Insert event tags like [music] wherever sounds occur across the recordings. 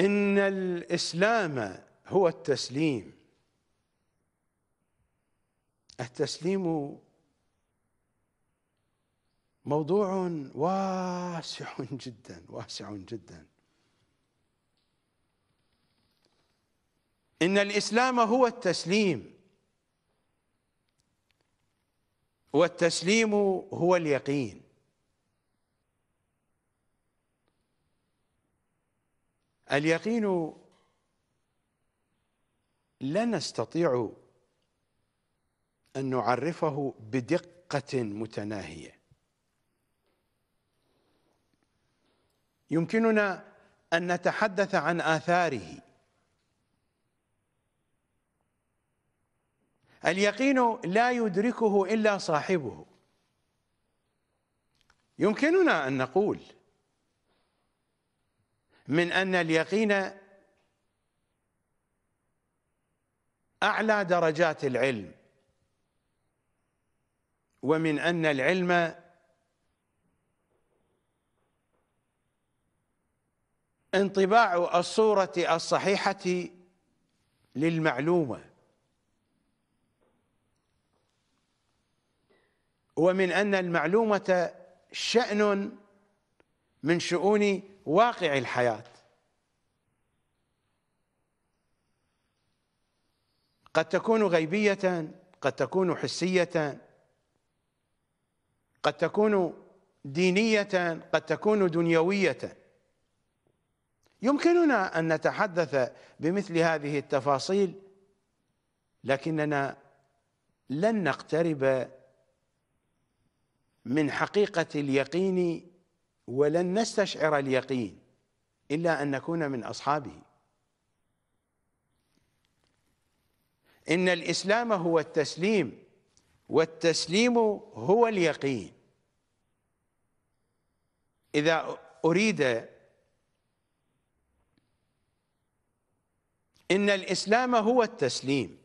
إن الإسلام هو التسليم التسليم موضوع واسع جدا واسع جدا إن الإسلام هو التسليم والتسليم هو اليقين اليقين لا نستطيع أن نعرفه بدقة متناهية يمكننا أن نتحدث عن آثاره اليقين لا يدركه إلا صاحبه يمكننا أن نقول من أن اليقين أعلى درجات العلم ومن أن العلم انطباع الصورة الصحيحة للمعلومة ومن أن المعلومة شأن من شؤون واقع الحياة قد تكون غيبية قد تكون حسية قد تكون دينية قد تكون دنيوية يمكننا أن نتحدث بمثل هذه التفاصيل لكننا لن نقترب من حقيقة اليقين ولن نستشعر اليقين إلا أن نكون من أصحابه إن الإسلام هو التسليم والتسليم هو اليقين إذا أريد إن الإسلام هو التسليم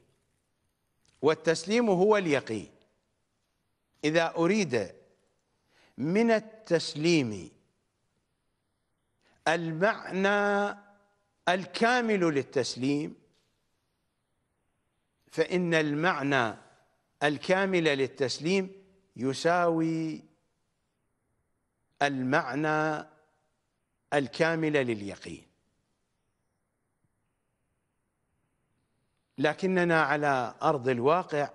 والتسليم هو اليقين إذا أريد من التسليم المعنى الكامل للتسليم فإن المعنى الكامل للتسليم يساوي المعنى الكامل لليقين لكننا على أرض الواقع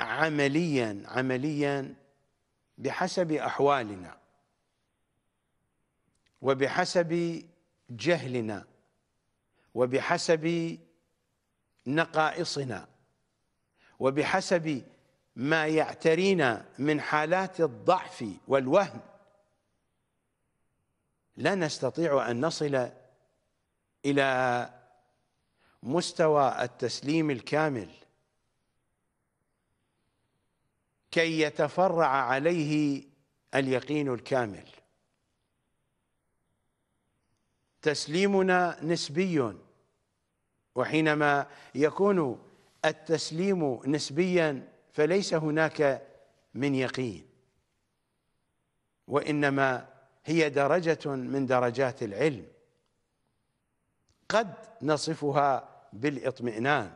عمليا عمليا بحسب أحوالنا وبحسب جهلنا وبحسب نقائصنا وبحسب ما يعترينا من حالات الضعف والوهم لا نستطيع أن نصل إلى مستوى التسليم الكامل كي يتفرع عليه اليقين الكامل تسليمنا نسبي وحينما يكون التسليم نسبيا فليس هناك من يقين وانما هي درجه من درجات العلم قد نصفها بالاطمئنان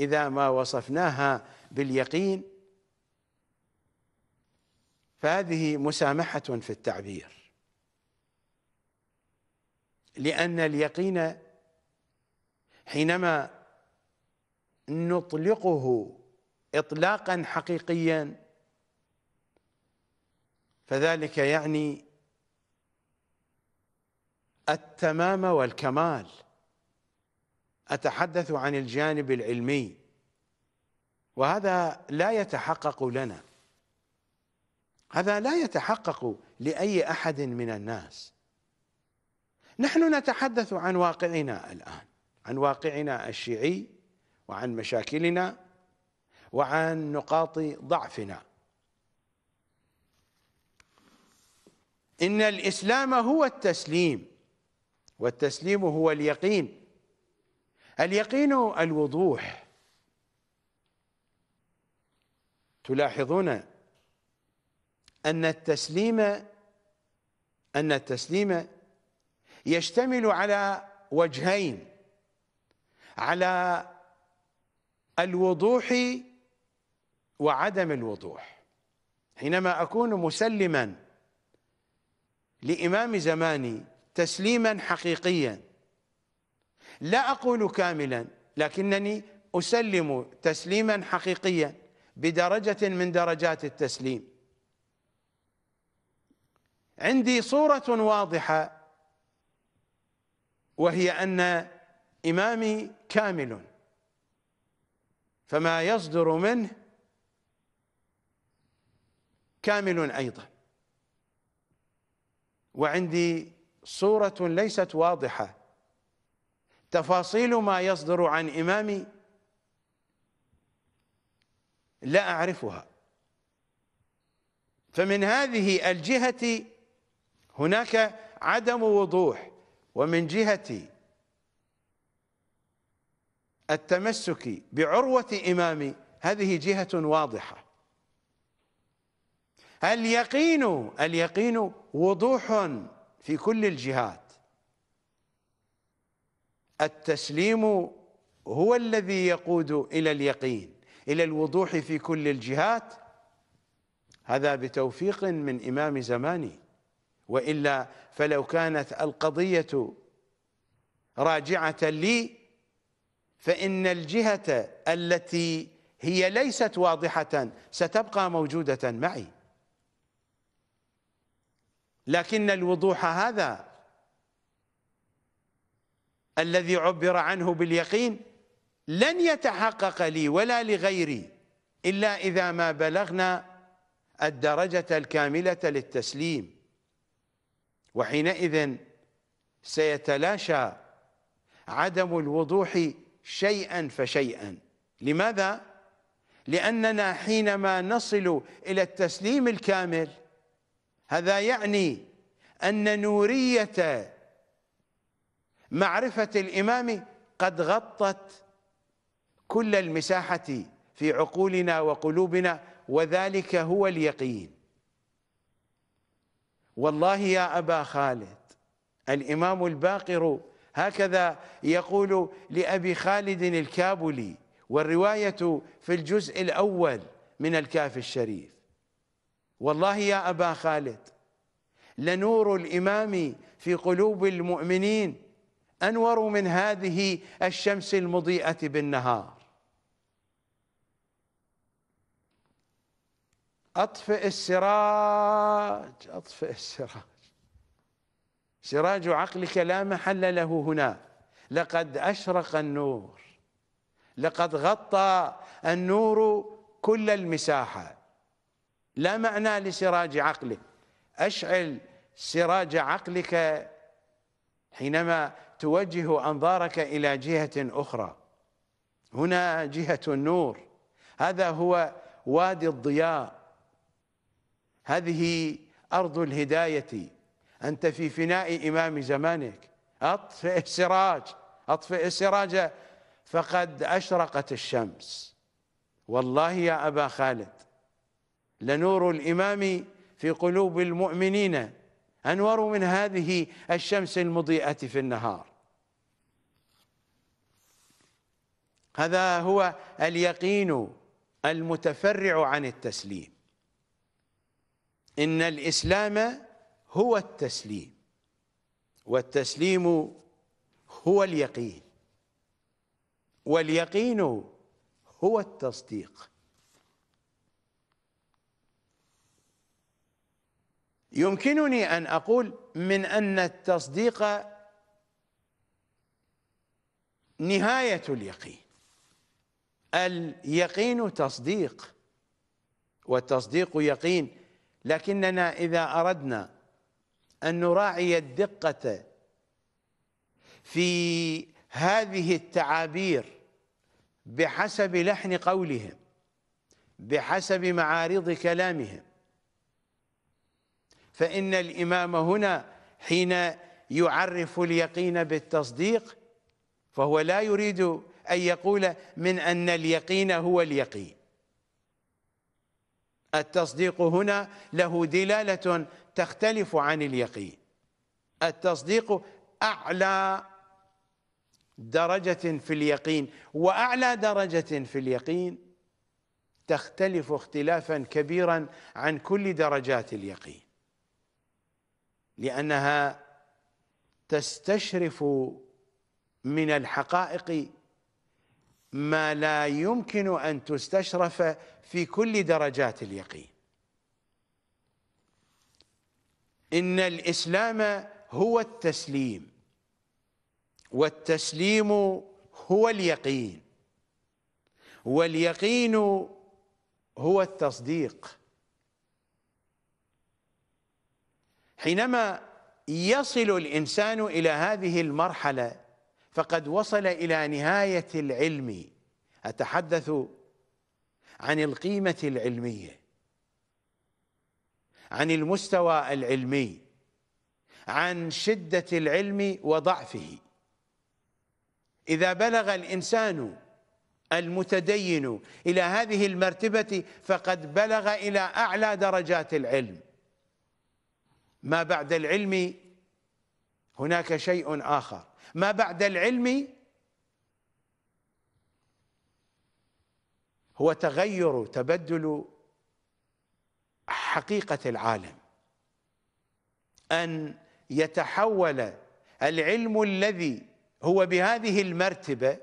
اذا ما وصفناها باليقين فهذه مسامحه في التعبير لأن اليقين حينما نطلقه إطلاقا حقيقيا فذلك يعني التمام والكمال أتحدث عن الجانب العلمي وهذا لا يتحقق لنا هذا لا يتحقق لأي أحد من الناس نحن نتحدث عن واقعنا الآن عن واقعنا الشيعي وعن مشاكلنا وعن نقاط ضعفنا إن الإسلام هو التسليم والتسليم هو اليقين اليقين الوضوح تلاحظون أن التسليم أن التسليم يشتمل على وجهين على الوضوح وعدم الوضوح حينما أكون مسلما لإمام زماني تسليما حقيقيا لا أقول كاملا لكنني أسلم تسليما حقيقيا بدرجة من درجات التسليم عندي صورة واضحة وهي أن إمامي كامل فما يصدر منه كامل أيضا وعندي صورة ليست واضحة تفاصيل ما يصدر عن إمامي لا أعرفها فمن هذه الجهة هناك عدم وضوح ومن جهة التمسك بعروة إمامي هذه جهة واضحة اليقين اليقين وضوح في كل الجهات التسليم هو الذي يقود إلى اليقين إلى الوضوح في كل الجهات هذا بتوفيق من إمام زماني وإلا فلو كانت القضية راجعة لي فإن الجهة التي هي ليست واضحة ستبقى موجودة معي لكن الوضوح هذا الذي عبر عنه باليقين لن يتحقق لي ولا لغيري إلا إذا ما بلغنا الدرجة الكاملة للتسليم وحينئذ سيتلاشى عدم الوضوح شيئا فشيئا لماذا؟ لأننا حينما نصل إلى التسليم الكامل هذا يعني أن نورية معرفة الإمام قد غطت كل المساحة في عقولنا وقلوبنا وذلك هو اليقين والله يا أبا خالد الإمام الباقر هكذا يقول لأبي خالد الكابلي والرواية في الجزء الأول من الكافي الشريف والله يا أبا خالد لنور الإمام في قلوب المؤمنين أنور من هذه الشمس المضيئة بالنهار اطفئ السراج اطفئ السراج سراج عقلك لا محل له هنا لقد اشرق النور لقد غطى النور كل المساحه لا معنى لسراج عقلك اشعل سراج عقلك حينما توجه انظارك الى جهه اخرى هنا جهه النور هذا هو وادي الضياء هذه أرض الهداية أنت في فناء إمام زمانك أطفئ السراج أطفئ السراج فقد أشرقت الشمس والله يا أبا خالد لنور الإمام في قلوب المؤمنين أنور من هذه الشمس المضيئة في النهار هذا هو اليقين المتفرع عن التسليم إن الإسلام هو التسليم والتسليم هو اليقين واليقين هو التصديق يمكنني أن أقول من أن التصديق نهاية اليقين اليقين تصديق والتصديق يقين لكننا إذا أردنا أن نراعي الدقة في هذه التعابير بحسب لحن قولهم بحسب معارض كلامهم فإن الإمام هنا حين يعرف اليقين بالتصديق فهو لا يريد أن يقول من أن اليقين هو اليقين التصديق هنا له دلالة تختلف عن اليقين التصديق أعلى درجة في اليقين وأعلى درجة في اليقين تختلف اختلافا كبيرا عن كل درجات اليقين لأنها تستشرف من الحقائق ما لا يمكن أن تستشرف في كل درجات اليقين إن الإسلام هو التسليم والتسليم هو اليقين واليقين هو التصديق حينما يصل الإنسان إلى هذه المرحلة فقد وصل الى نهايه العلم اتحدث عن القيمه العلميه عن المستوى العلمي عن شده العلم وضعفه اذا بلغ الانسان المتدين الى هذه المرتبه فقد بلغ الى اعلى درجات العلم ما بعد العلم هناك شيء اخر ما بعد العلم هو تغير تبدل حقيقة العالم أن يتحول العلم الذي هو بهذه المرتبة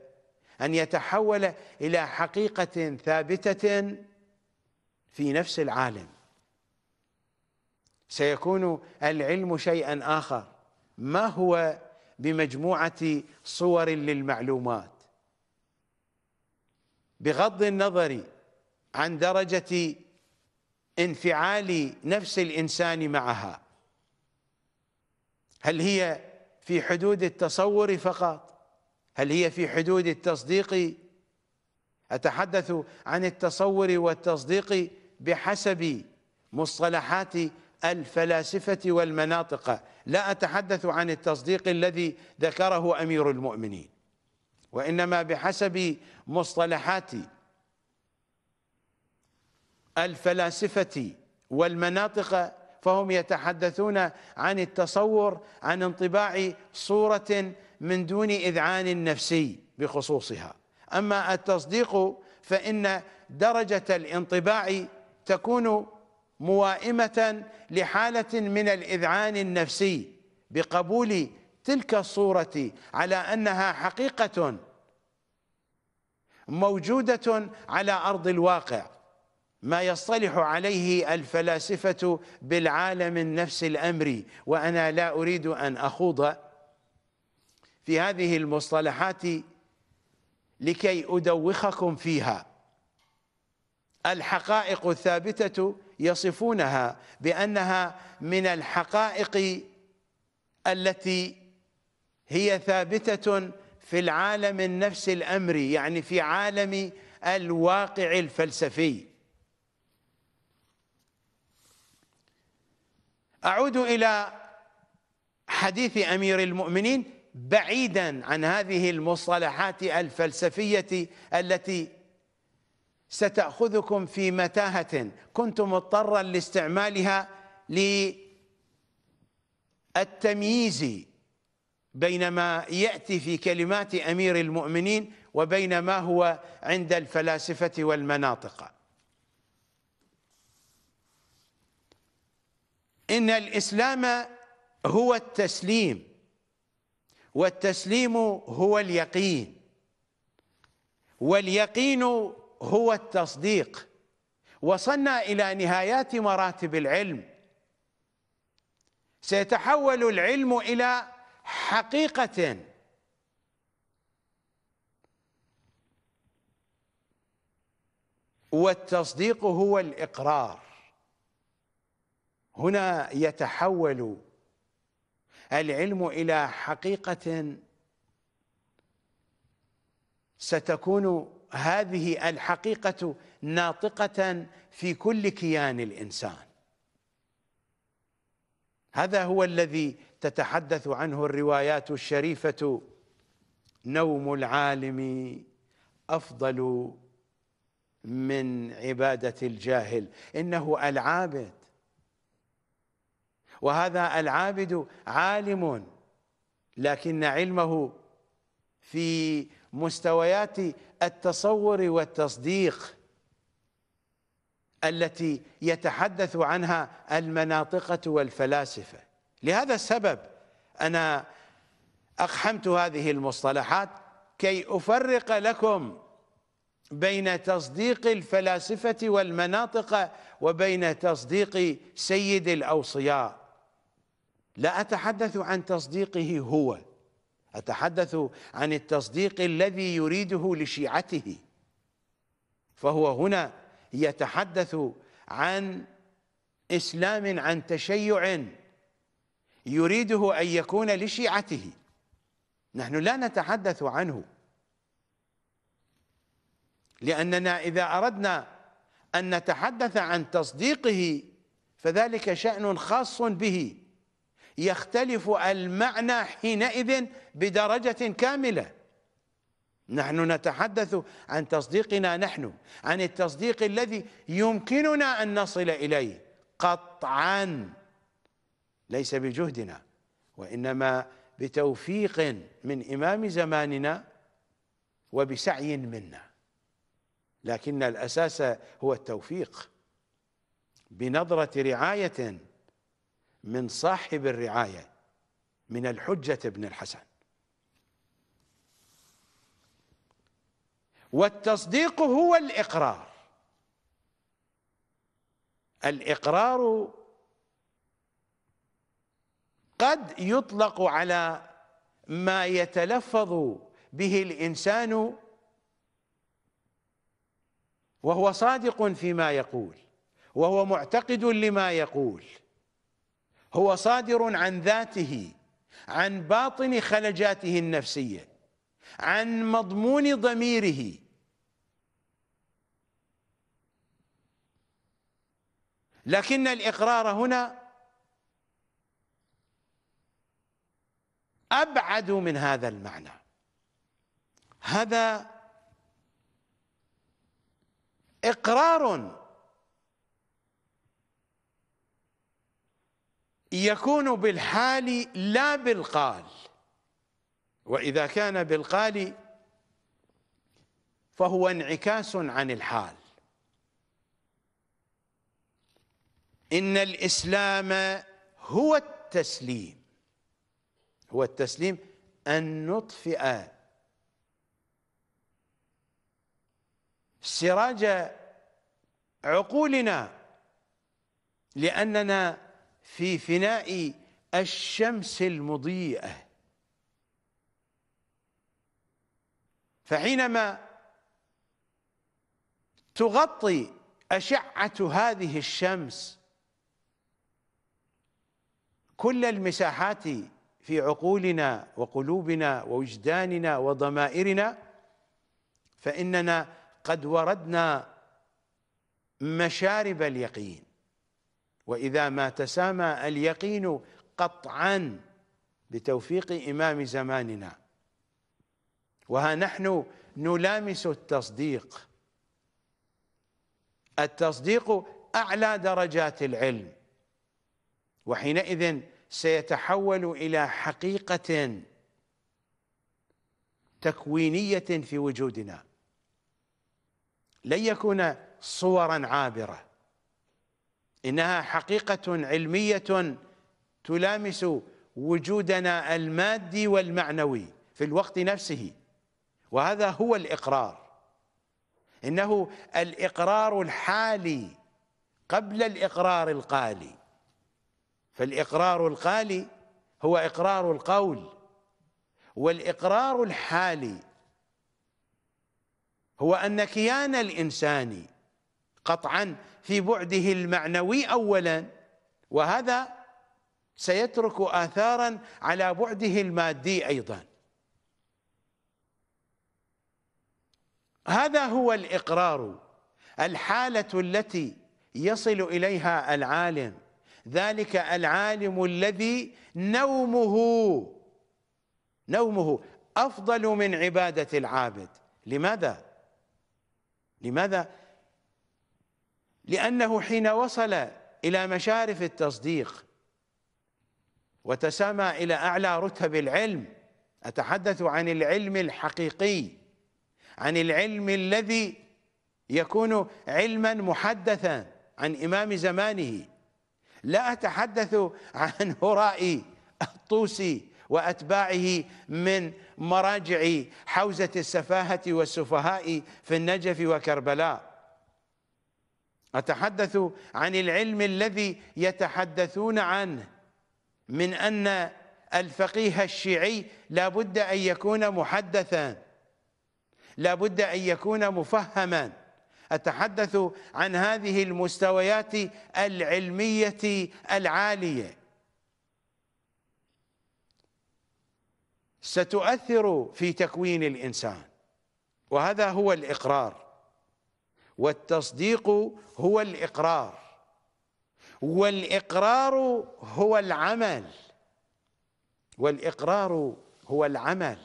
أن يتحول إلى حقيقة ثابتة في نفس العالم سيكون العلم شيئا آخر ما هو بمجموعه صور للمعلومات بغض النظر عن درجه انفعال نفس الانسان معها هل هي في حدود التصور فقط هل هي في حدود التصديق اتحدث عن التصور والتصديق بحسب مصطلحات الفلاسفه والمناطق لا أتحدث عن التصديق الذي ذكره أمير المؤمنين وإنما بحسب مصطلحات الفلاسفة والمناطق فهم يتحدثون عن التصور عن انطباع صورة من دون إذعان نفسي بخصوصها أما التصديق فإن درجة الانطباع تكون موائمة لحالة من الإذعان النفسي بقبول تلك الصورة على أنها حقيقة موجودة على أرض الواقع ما يصطلح عليه الفلاسفة بالعالم النفس الأمري وأنا لا أريد أن أخوض في هذه المصطلحات لكي أدوخكم فيها الحقائق الثابتة يصفونها بأنها من الحقائق التي هي ثابتة في العالم النفس الأمري يعني في عالم الواقع الفلسفي أعود إلى حديث أمير المؤمنين بعيدا عن هذه المصطلحات الفلسفية التي ستأخذكم في متاهة كنت مضطرا لاستعمالها للتمييز بين ما يأتي في كلمات أمير المؤمنين وبين ما هو عند الفلاسفة والمناطق إن الإسلام هو التسليم والتسليم هو اليقين واليقين هو التصديق وصلنا إلى نهايات مراتب العلم سيتحول العلم إلى حقيقة والتصديق هو الإقرار هنا يتحول العلم إلى حقيقة ستكون هذه الحقيقة ناطقة في كل كيان الإنسان هذا هو الذي تتحدث عنه الروايات الشريفة نوم العالم أفضل من عبادة الجاهل إنه العابد وهذا العابد عالم لكن علمه في مستويات التصور والتصديق التي يتحدث عنها المناطقة والفلاسفة لهذا السبب أنا أقحمت هذه المصطلحات كي أفرق لكم بين تصديق الفلاسفة والمناطق وبين تصديق سيد الأوصياء لا أتحدث عن تصديقه هو أتحدث عن التصديق الذي يريده لشيعته فهو هنا يتحدث عن إسلام عن تشيع يريده أن يكون لشيعته نحن لا نتحدث عنه لأننا إذا أردنا أن نتحدث عن تصديقه فذلك شأن خاص به يختلف المعنى حينئذ بدرجة كاملة نحن نتحدث عن تصديقنا نحن عن التصديق الذي يمكننا أن نصل إليه قطعا ليس بجهدنا وإنما بتوفيق من إمام زماننا وبسعي منا لكن الأساس هو التوفيق بنظرة رعاية من صاحب الرعاية من الحجة بن الحسن والتصديق هو الإقرار الإقرار قد يطلق على ما يتلفظ به الإنسان وهو صادق فيما يقول وهو معتقد لما يقول هو صادر عن ذاته عن باطن خلجاته النفسيه عن مضمون ضميره لكن الاقرار هنا ابعد من هذا المعنى هذا اقرار يكون بالحال لا بالقال وإذا كان بالقال فهو انعكاس عن الحال إن الإسلام هو التسليم هو التسليم أن نطفئ سراج عقولنا لأننا في فناء الشمس المضيئة فحينما تغطي أشعة هذه الشمس كل المساحات في عقولنا وقلوبنا ووجداننا وضمائرنا فإننا قد وردنا مشارب اليقين واذا ما تسامى اليقين قطعا بتوفيق امام زماننا وها نحن نلامس التصديق التصديق اعلى درجات العلم وحينئذ سيتحول الى حقيقه تكوينيه في وجودنا لن يكون صورا عابره إنها حقيقة علمية تلامس وجودنا المادي والمعنوي في الوقت نفسه وهذا هو الإقرار إنه الإقرار الحالي قبل الإقرار القالي فالإقرار القالي هو إقرار القول والإقرار الحالي هو أن كيان الإنسان قطعا في بعده المعنوي اولا وهذا سيترك آثارا على بعده المادي أيضا هذا هو الإقرار الحالة التي يصل إليها العالم ذلك العالم الذي نومه نومه أفضل من عبادة العابد لماذا؟ لماذا؟ لأنه حين وصل إلى مشارف التصديق وتسامى إلى أعلى رتب العلم أتحدث عن العلم الحقيقي عن العلم الذي يكون علما محدثا عن إمام زمانه لا أتحدث عن هراء الطوسي وأتباعه من مراجع حوزة السفاهة والسفهاء في النجف وكربلاء أتحدث عن العلم الذي يتحدثون عنه من أن الفقيه الشيعي لابد أن يكون محدثا لابد أن يكون مفهما أتحدث عن هذه المستويات العلمية العالية ستؤثر في تكوين الإنسان وهذا هو الإقرار والتصديق هو الإقرار والإقرار هو العمل والإقرار هو العمل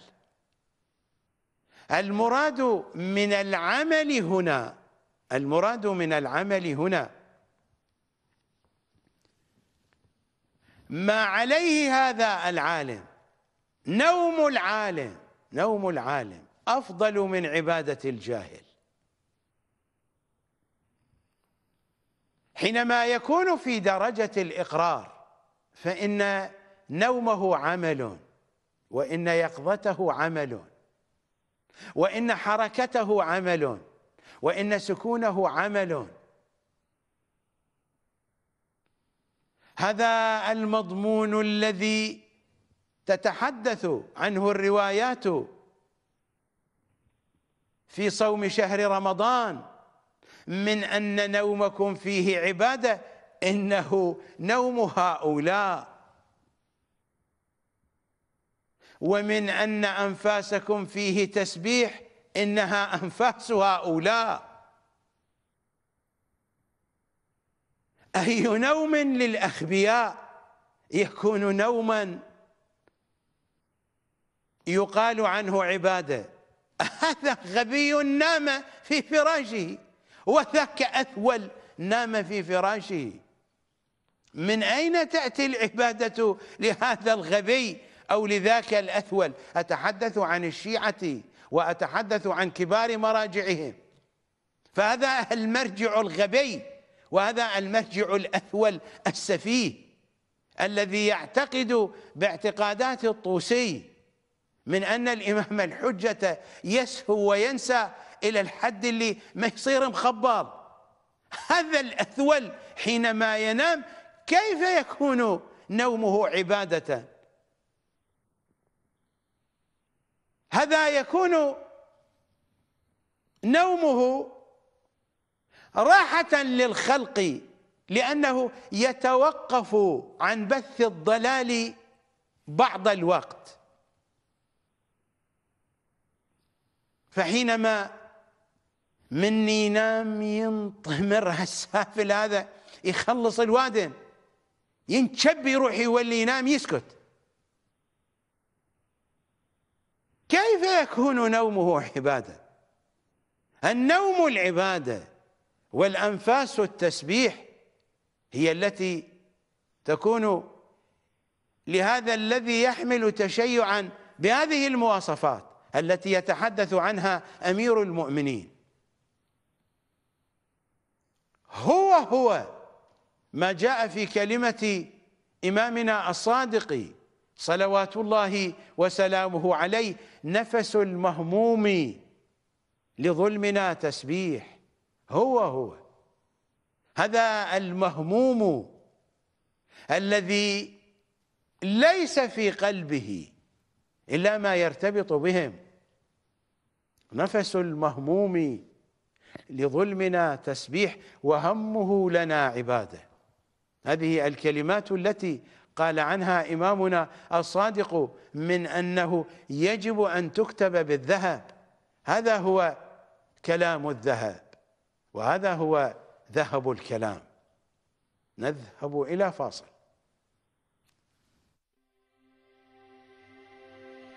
المراد من العمل هنا المراد من العمل هنا ما عليه هذا العالم نوم العالم نوم العالم أفضل من عبادة الجاهل حينما يكون في درجة الإقرار فإن نومه عمل وإن يقظته عمل وإن حركته عمل وإن سكونه عمل هذا المضمون الذي تتحدث عنه الروايات في صوم شهر رمضان من أن نومكم فيه عبادة إنه نوم هؤلاء ومن أن أنفاسكم فيه تسبيح إنها أنفاس هؤلاء أي نوم للأخبياء يكون نوما يقال عنه عباده [laughs] هذا غبي نام في فراشه وذاك أثول نام في فراشه من أين تأتي العبادة لهذا الغبي أو لذاك الأثول أتحدث عن الشيعة وأتحدث عن كبار مراجعهم فهذا المرجع الغبي وهذا المرجع الأثول السفيه الذي يعتقد باعتقادات الطوسي من أن الإمام الحجة يسهو وينسى إلى الحد اللي ما يصير مخبر هذا الأثول حينما ينام كيف يكون نومه عبادة هذا يكون نومه راحة للخلق لأنه يتوقف عن بث الضلال بعض الوقت فحينما من ينام ينطمر هالسافل هذا يخلص الوادن ينشب يروح يولي ينام يسكت كيف يكون نومه عباده النوم العباده والانفاس التسبيح هي التي تكون لهذا الذي يحمل تشيعا بهذه المواصفات التي يتحدث عنها امير المؤمنين هو هو ما جاء في كلمه امامنا الصادق صلوات الله وسلامه عليه نفس المهموم لظلمنا تسبيح هو هو هذا المهموم الذي ليس في قلبه الا ما يرتبط بهم نفس المهموم لظلمنا تسبيح وهمه لنا عباده هذه الكلمات التي قال عنها إمامنا الصادق من أنه يجب أن تكتب بالذهب هذا هو كلام الذهب وهذا هو ذهب الكلام نذهب إلى فاصل